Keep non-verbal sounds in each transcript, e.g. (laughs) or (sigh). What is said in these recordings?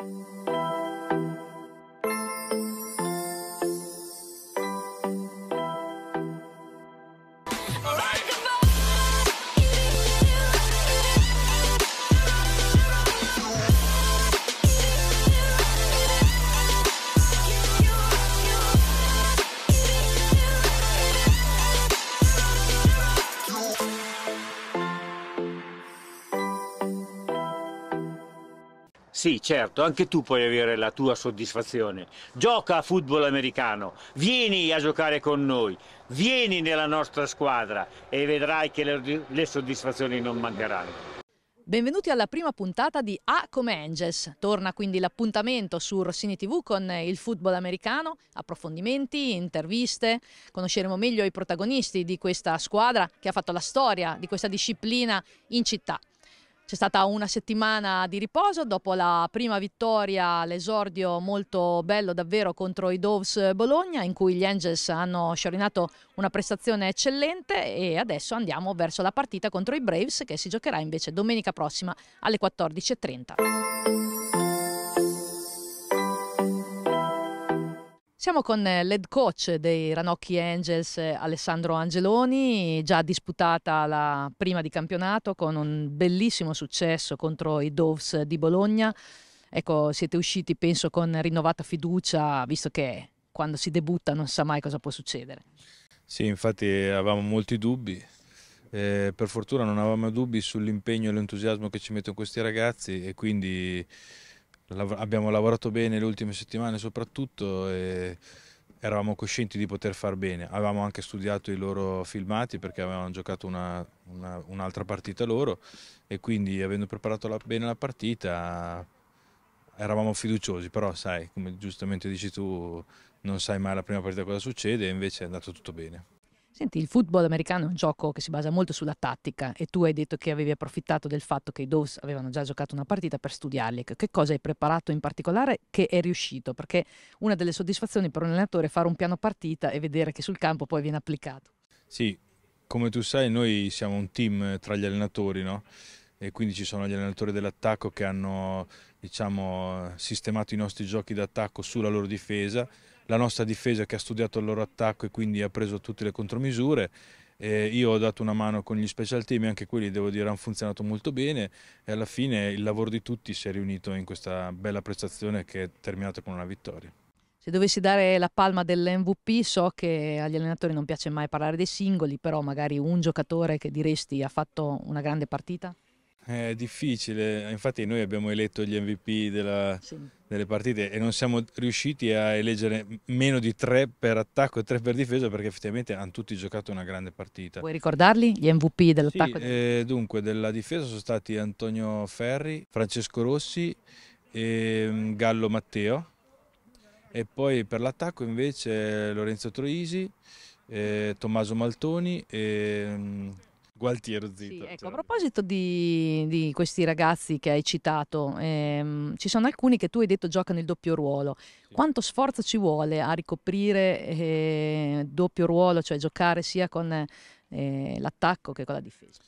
Thank you. Sì, certo, anche tu puoi avere la tua soddisfazione. Gioca a football americano, vieni a giocare con noi, vieni nella nostra squadra e vedrai che le, le soddisfazioni non mancheranno. Benvenuti alla prima puntata di A come Angels. Torna quindi l'appuntamento su Rossini TV con il football americano, approfondimenti, interviste. Conosceremo meglio i protagonisti di questa squadra che ha fatto la storia di questa disciplina in città. C'è stata una settimana di riposo dopo la prima vittoria, l'esordio molto bello davvero contro i Doves eh, Bologna in cui gli Angels hanno sciorinato una prestazione eccellente e adesso andiamo verso la partita contro i Braves che si giocherà invece domenica prossima alle 14.30. Siamo con eh, l'head coach dei Ranocchi Angels, eh, Alessandro Angeloni, già disputata la prima di campionato con un bellissimo successo contro i Doves di Bologna. Ecco, siete usciti penso con rinnovata fiducia, visto che quando si debutta non sa mai cosa può succedere. Sì, infatti avevamo molti dubbi. Eh, per fortuna non avevamo dubbi sull'impegno e l'entusiasmo che ci mettono questi ragazzi e quindi Lav abbiamo lavorato bene le ultime settimane soprattutto e eravamo coscienti di poter far bene. Avevamo anche studiato i loro filmati perché avevano giocato un'altra un partita loro e quindi avendo preparato la, bene la partita eravamo fiduciosi, però sai, come giustamente dici tu, non sai mai la prima partita cosa succede e invece è andato tutto bene. Senti, il football americano è un gioco che si basa molto sulla tattica e tu hai detto che avevi approfittato del fatto che i Doves avevano già giocato una partita per studiarli. Che cosa hai preparato in particolare che è riuscito? Perché una delle soddisfazioni per un allenatore è fare un piano partita e vedere che sul campo poi viene applicato. Sì, come tu sai noi siamo un team tra gli allenatori, no? E quindi ci sono gli allenatori dell'attacco che hanno diciamo, sistemato i nostri giochi d'attacco sulla loro difesa la nostra difesa che ha studiato il loro attacco e quindi ha preso tutte le contromisure. Eh, io ho dato una mano con gli special team, anche quelli devo dire hanno funzionato molto bene e alla fine il lavoro di tutti si è riunito in questa bella prestazione che è terminata con una vittoria. Se dovessi dare la palma dell'MVP, so che agli allenatori non piace mai parlare dei singoli, però magari un giocatore che diresti ha fatto una grande partita? È difficile, infatti noi abbiamo eletto gli MVP della, sì. delle partite e non siamo riusciti a eleggere meno di tre per attacco e tre per difesa perché effettivamente hanno tutti giocato una grande partita. Vuoi ricordarli gli MVP dell'attacco? Sì, eh, dunque della difesa sono stati Antonio Ferri, Francesco Rossi e mm, Gallo Matteo e poi per l'attacco invece Lorenzo Troisi, eh, Tommaso Maltoni e mm, Gualtiero Zito. Sì, ecco, certo. A proposito di, di, questi ragazzi che hai citato, ehm, ci sono alcuni che tu hai detto giocano il doppio ruolo. Sì. Quanto sforzo ci vuole a ricoprire eh, doppio ruolo, cioè giocare sia con eh, l'attacco che con la difesa?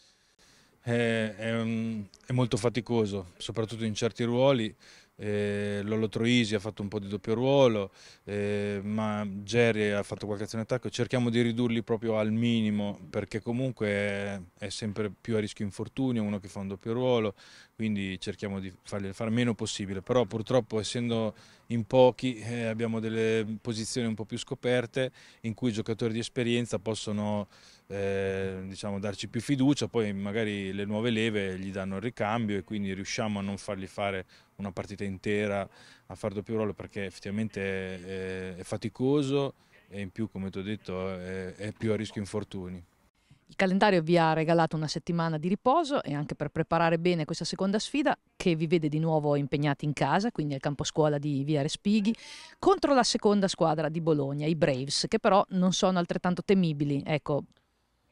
Eh, è, è, è molto faticoso, soprattutto in certi ruoli eh, Lollo Troisi ha fatto un po' di doppio ruolo, eh, ma Jerry ha fatto qualche azione attacco, cerchiamo di ridurli proprio al minimo perché comunque è, è, sempre più a rischio infortunio uno che fa un doppio ruolo, quindi cerchiamo di fargli fare meno possibile, però purtroppo essendo in pochi eh, abbiamo delle posizioni un po' più scoperte in cui i giocatori di esperienza possono eh, diciamo, darci più fiducia, poi magari le nuove leve gli danno il ricambio e quindi riusciamo a non fargli fare una partita intera a far doppio ruolo perché effettivamente è, è faticoso e in più, come ti ho detto, è, è più a rischio infortuni. Il calendario vi ha regalato una settimana di riposo e anche per preparare bene questa seconda sfida che vi vede di nuovo impegnati in casa, quindi al campo scuola di Via Respighi, contro la seconda squadra di Bologna, i Braves, che però non sono altrettanto temibili. Ecco,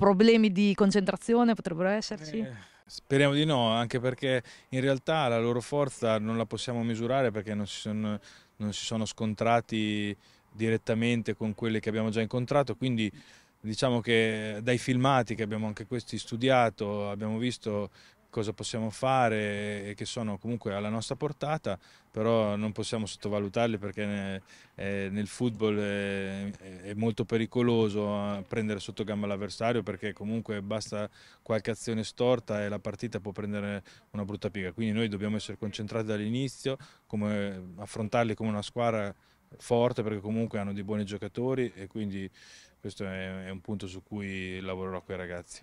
problemi di concentrazione potrebbero esserci? Eh. Speriamo di no, anche perché in realtà la loro forza non la possiamo misurare perché non si sono, non si sono scontrati direttamente con quelle che abbiamo già incontrato, quindi diciamo che dai filmati che abbiamo anche questi studiato abbiamo visto cosa possiamo fare e che sono comunque alla nostra portata, però non possiamo sottovalutarli perché eh, eh, nel football eh, è molto pericoloso prendere sotto gamba l'avversario perché comunque basta qualche azione storta e la partita può prendere una brutta piega, quindi noi dobbiamo essere concentrati dall'inizio, affrontarli come una squadra forte perché comunque hanno dei buoni giocatori e quindi questo è un punto su cui lavorerò con i ragazzi.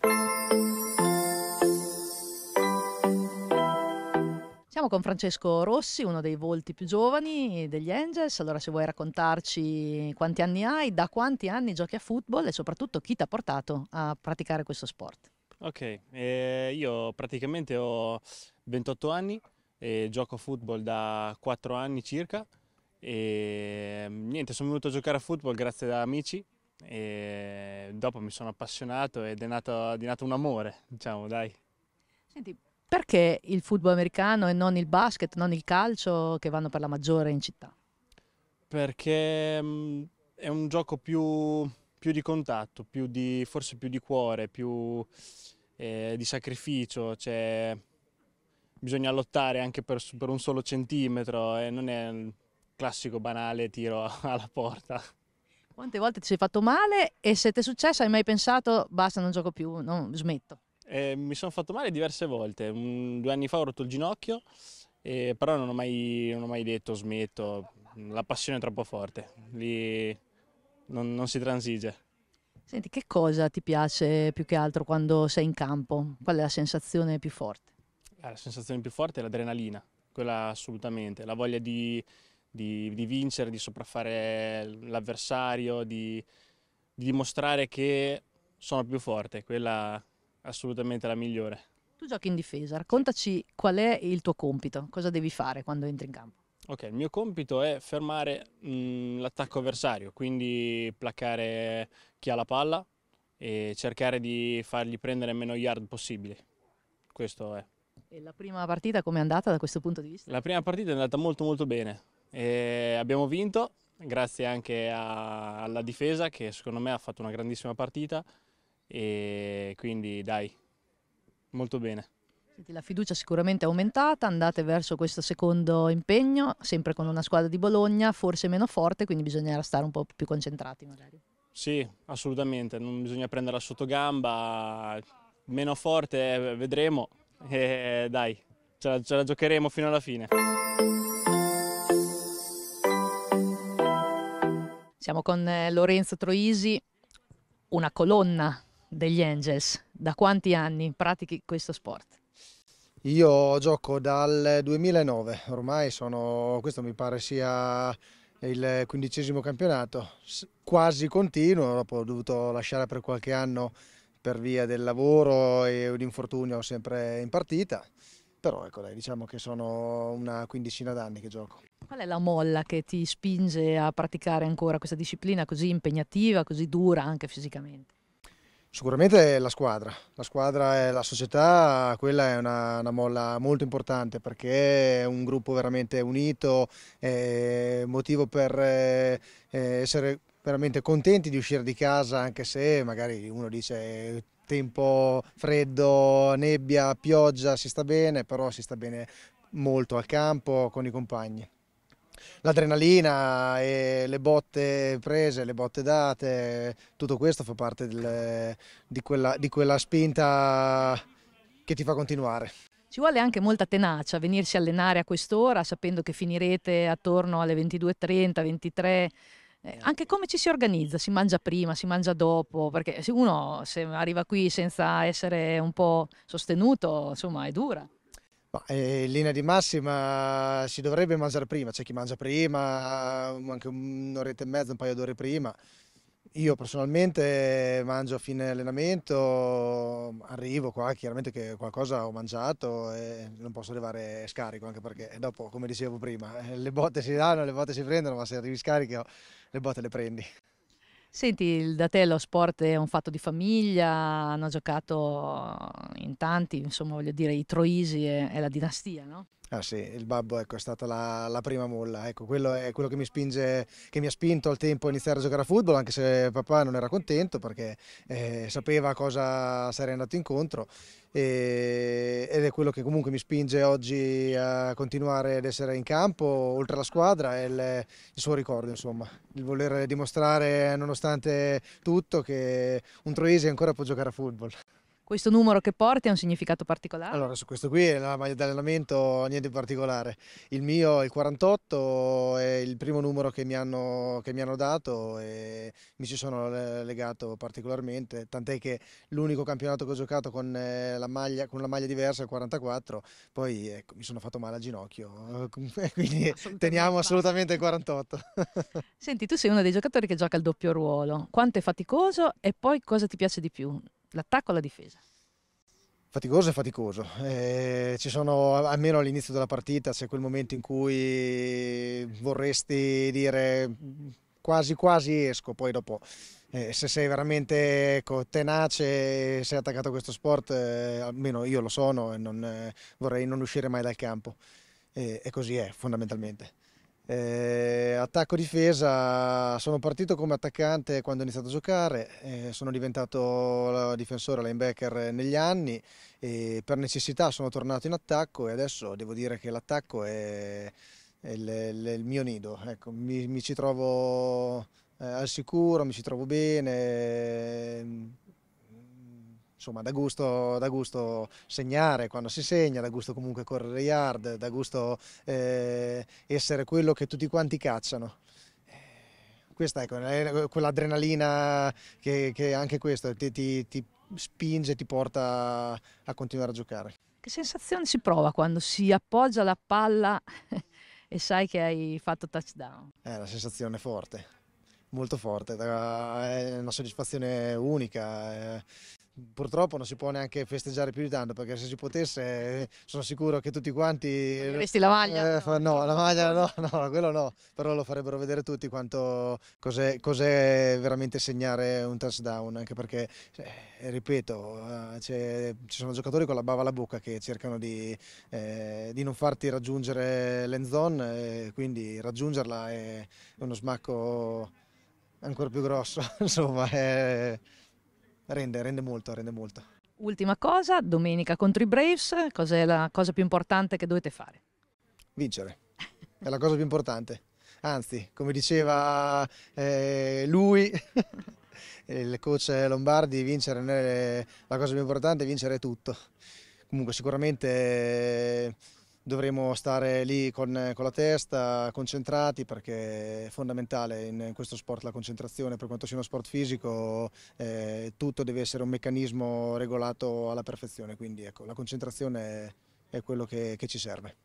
Siamo con Francesco Rossi, uno dei volti più giovani degli Angels. Allora, se vuoi raccontarci quanti anni hai, da quanti anni giochi a football e soprattutto chi ti ha portato a praticare questo sport. Ok, eh, io praticamente ho 28 anni e gioco a football da 4 anni circa. E mm, niente, sono venuto a giocare a football grazie ad amici e dopo mi sono appassionato ed è nato, è nato un amore, diciamo, dai. Senti, perché il football americano e non il basket, non il calcio che vanno per la maggiore in città? Perché mh, mm, è un gioco più, più di contatto, più di, forse più di cuore, più eh, di sacrificio. Cioè, bisogna lottare anche per, per un solo centimetro e non è il classico banale tiro (laughs) alla porta. Quante volte ti sei fatto male e se ti è successo hai mai pensato basta non gioco più, non smetto? Eh, mi sono fatto male diverse volte, mm, due anni fa ho rotto il ginocchio, eh, però non ho, mai, non ho, mai, detto smetto, la passione è troppo forte, lì non, non si transige. Senti, che cosa ti piace più che altro quando sei in campo? Qual è la sensazione più forte? Ah, la sensazione più forte è l'adrenalina, quella assolutamente, la voglia di, di, di vincere, di sopraffare l'avversario, di, di, dimostrare che sono più forte, quella, assolutamente la migliore. Tu giochi in difesa, raccontaci qual è il tuo compito, cosa devi fare quando entri in campo. Ok, il mio compito è fermare mm, l'attacco avversario, quindi placare chi ha la palla e cercare di fargli prendere meno yard possibile. Questo è. E la prima partita com'è andata da questo punto di vista? La prima partita è andata molto molto bene. E abbiamo vinto grazie anche a, alla difesa che secondo me ha fatto una grandissima partita e quindi dai, molto bene. la fiducia sicuramente è aumentata, andate verso questo secondo impegno, sempre con una squadra di Bologna, forse meno forte, quindi bisognerà stare un po' più concentrati magari. Sì, assolutamente, non bisogna prenderla sotto gamba, meno forte eh, vedremo, (laughs) e eh, eh, dai, ce la, ce la giocheremo fino alla fine. Siamo con Lorenzo Troisi, una colonna degli Angels. Da quanti anni pratichi questo sport? Io gioco dal 2009, ormai sono, questo mi pare sia il quindicesimo campionato, quasi continuo, dopo ho dovuto lasciare per qualche anno per via del lavoro e un infortunio sempre in partita, però ecco dai, diciamo che sono una quindicina d'anni che gioco. Qual è la molla che ti spinge a praticare ancora questa disciplina così impegnativa, così dura anche fisicamente? Sicuramente la squadra, la squadra e la società, quella è una, una, molla molto importante perché è un gruppo veramente unito, eh, motivo per eh, eh, essere veramente contenti di uscire di casa anche se magari uno dice eh, tempo freddo, nebbia, pioggia, si sta bene, però si sta bene molto al campo con i compagni. L'adrenalina e le botte prese, le botte date, tutto questo fa parte del, di, quella, di quella spinta che ti fa continuare. Ci vuole anche molta tenacia venirsi a allenare a quest'ora sapendo che finirete attorno alle 22.30, 23. Eh, anche come ci si organizza, si mangia prima, si mangia dopo, perché se uno se arriva qui senza essere un po' sostenuto, insomma, è dura. Eh, in linea di massima si dovrebbe mangiare prima, c'è chi mangia prima, anche un'oretta e mezza, un paio d'ore prima. Io personalmente mangio a fine allenamento, arrivo qua chiaramente che qualcosa ho mangiato e non posso arrivare scarico anche perché dopo, come dicevo prima, eh, le botte si danno, le botte si prendono, ma se arrivi scarico le botte le prendi. Senti, il lo Sport è un fatto di famiglia, hanno giocato in tanti, insomma, voglio dire, i Troisi e, e la dinastia, no? Ah sì, il babbo ecco, è stata la, la prima molla, ecco, quello è quello che mi, spinge, che mi ha spinto al tempo a iniziare a giocare a football, anche se papà non era contento perché eh, sapeva a cosa sarei andato incontro e, ed è quello che comunque mi spinge oggi a continuare ad essere in campo, oltre alla squadra è il, il suo ricordo insomma, il voler dimostrare nonostante tutto che un Troisi ancora può giocare a football. Questo numero che porti ha un significato particolare? Allora, su questo qui è la maglia di allenamento, niente di particolare. Il mio il 48, è il primo numero che mi hanno, che mi hanno dato e mi ci sono legato particolarmente, tant'è che l'unico campionato che ho giocato con, eh, la maglia, con una maglia diversa è il 44, poi ecco, mi sono fatto male al ginocchio, eh, (laughs) quindi assolutamente teniamo fatto. assolutamente il 48. (laughs) Senti, tu sei uno dei giocatori che gioca il doppio ruolo, quanto è faticoso e poi cosa ti piace di più? l'attacco o la difesa. Faticoso e faticoso, eh, ci sono almeno all'inizio della partita, c'è quel momento in cui vorresti dire quasi quasi esco, poi dopo eh, se sei veramente ecco, tenace e sei attaccato a questo sport, eh, almeno io lo sono e non, eh, vorrei non uscire mai dal campo eh, e così è fondamentalmente. Eh, Attacco-difesa, sono partito come attaccante quando ho iniziato a giocare, eh, sono diventato difensore linebacker negli anni e per necessità sono tornato in attacco e adesso devo dire che l'attacco è, è il, il, mio nido, ecco, mi, mi, ci trovo eh, al sicuro, mi ci trovo bene insomma da gusto, da gusto, segnare quando si segna, da gusto comunque correre yard, da gusto eh, essere quello che tutti quanti cacciano. Eh, questa ecco, è quell'adrenalina che, che, anche questo ti, ti, ti spinge, ti porta a continuare a giocare. Che sensazione si prova quando si appoggia la palla (laughs) e sai che hai fatto touchdown? È una sensazione forte, molto forte, è una soddisfazione unica. Eh purtroppo non si può neanche festeggiare più di tanto perché se si potesse sono sicuro che tutti quanti... Avresti la maglia? Eh, no, la maglia no, no, quello no, però lo farebbero vedere tutti quanto cos'è, cos veramente segnare un touchdown, anche perché, eh, ripeto, eh, ci sono giocatori con la bava alla bocca che cercano di, eh, di non farti raggiungere l'endzone, quindi raggiungerla è uno smacco ancora più grosso, (laughs) insomma. È... Rende, rende molto, rende molto. Ultima cosa, domenica contro i Braves, cosa è la cosa più importante che dovete fare? Vincere, è la cosa più importante. Anzi, come diceva eh, lui, (laughs) il coach Lombardi, vincere è la cosa più importante, vincere è tutto. Comunque sicuramente dovremo stare lì con, con, la testa, concentrati, perché è fondamentale in, in, questo sport la concentrazione, per quanto sia uno sport fisico, eh, tutto deve essere un meccanismo regolato alla perfezione, quindi ecco, la concentrazione è, è quello che, che ci serve.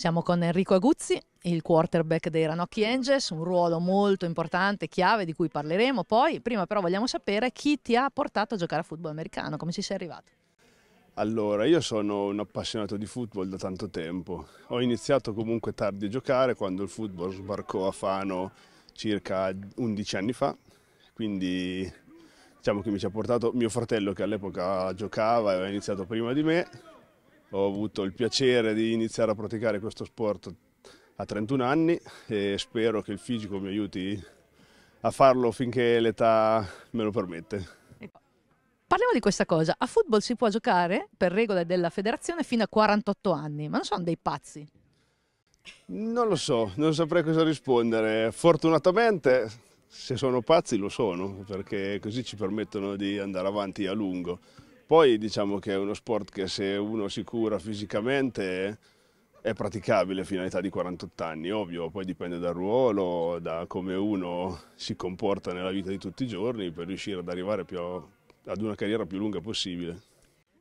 Siamo con Enrico Aguzzi, il quarterback dei Ranocchi Angels, un ruolo molto importante, chiave di cui parleremo poi. Prima però vogliamo sapere chi ti ha portato a giocare a football americano, come ci sei arrivato? Allora, io sono un appassionato di football da tanto tempo. Ho iniziato comunque tardi a giocare quando il football sbarcò a Fano circa 11 anni fa, quindi diciamo che mi ci ha portato mio fratello che all'epoca giocava e aveva iniziato prima di me ho avuto il piacere di iniziare a praticare questo sport a 31 anni e spero che il fisico mi aiuti a farlo finché l'età me lo permette. Parliamo di questa cosa, a football si può giocare per regole della federazione fino a 48 anni, ma non sono dei pazzi? Non lo so, non saprei cosa rispondere. Fortunatamente, se sono pazzi lo sono, perché così ci permettono di andare avanti a lungo. Poi diciamo che è uno sport che se uno si cura fisicamente è praticabile fino all'età di 48 anni, ovvio, poi dipende dal ruolo, da come uno si comporta nella vita di tutti i giorni per riuscire ad arrivare più, ad una carriera più lunga possibile.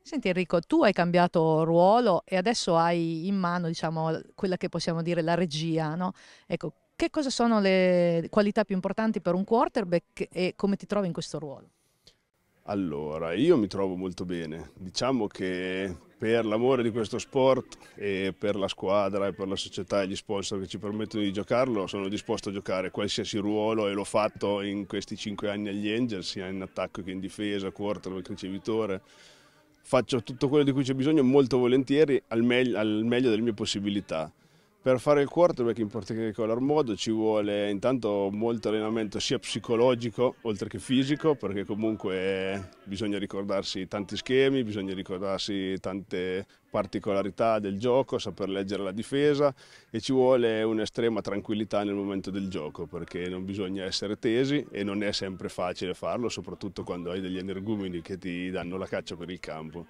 Senti Enrico, tu hai cambiato ruolo e adesso hai in mano diciamo, quella che possiamo dire la regia, no? Ecco, che cosa sono le qualità più importanti per un quarterback e come ti trovi in questo ruolo? Allora, io mi trovo molto bene. Diciamo che per l'amore di questo sport e per la squadra e per la società e gli sponsor che ci permettono di giocarlo, sono disposto a giocare qualsiasi ruolo e l'ho fatto in questi cinque anni agli Angels, sia in attacco che in difesa, quarterback, ricevitore. Faccio tutto quello di cui c'è bisogno molto volentieri, al, me al meglio delle mie possibilità. Per fare il quarterback in particolar modo ci vuole intanto molto allenamento sia psicologico oltre che fisico perché comunque eh, bisogna ricordarsi tanti schemi, bisogna ricordarsi tante particolarità del gioco, saper leggere la difesa e ci vuole un'estrema tranquillità nel momento del gioco perché non bisogna essere tesi e non è sempre facile farlo soprattutto quando hai degli energumini che ti danno la caccia per il campo.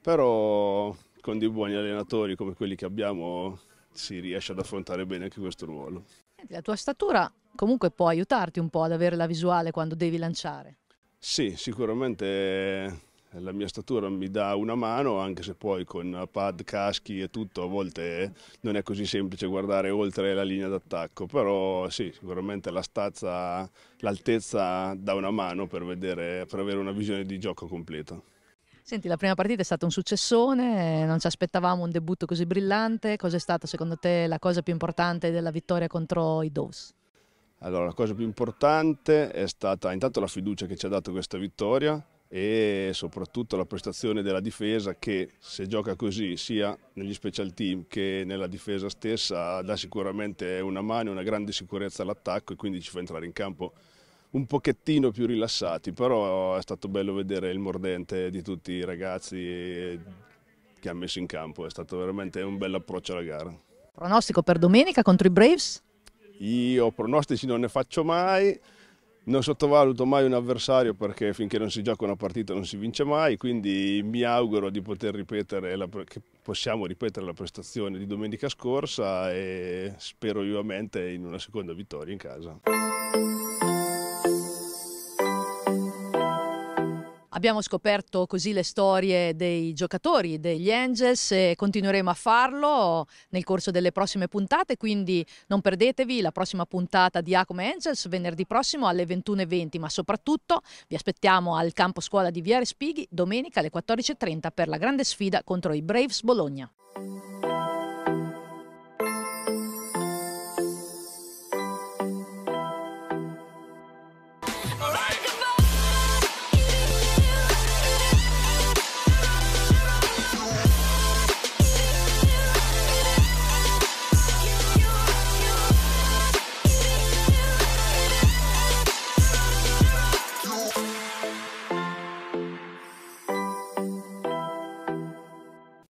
Però con dei buoni allenatori come quelli che abbiamo si riesce ad affrontare bene anche questo ruolo. La tua statura comunque può aiutarti un po' ad avere la visuale quando devi lanciare. Sì, sicuramente eh, la mia statura mi dà una mano, anche se poi con pad, caschi e tutto a volte non è così semplice guardare oltre la linea d'attacco, però sì, sicuramente la stazza, l'altezza dà una mano per, vedere, per avere una visione di gioco completa. Senti, la prima partita è stata un successone, non ci aspettavamo un debutto così brillante. Cos'è stata secondo te la cosa più importante della vittoria contro i Doves? Allora, la cosa più importante è stata intanto la fiducia che ci ha dato questa vittoria e soprattutto la prestazione della difesa che se gioca così sia negli special team che nella difesa stessa dà sicuramente una mano e una grande sicurezza all'attacco e quindi ci fa entrare in campo un pochettino più rilassati, però è stato bello vedere il mordente di tutti i ragazzi che ha messo in campo, è stato veramente un bel approccio alla gara. Pronostico per domenica contro i Braves? Io pronostici non ne faccio mai, non sottovaluto mai un avversario perché finché non si gioca una partita non si vince mai, quindi mi auguro di poter ripetere, la, che possiamo ripetere la prestazione di domenica scorsa e spero vivamente in una seconda vittoria in casa. Abbiamo scoperto così le storie dei giocatori degli Angels e continueremo a farlo nel corso delle prossime puntate, quindi non perdetevi la prossima puntata di Acome Angels venerdì prossimo alle 21.20, ma soprattutto vi aspettiamo al campo scuola di Viare Spighi domenica alle 14.30 per la grande sfida contro i Braves Bologna.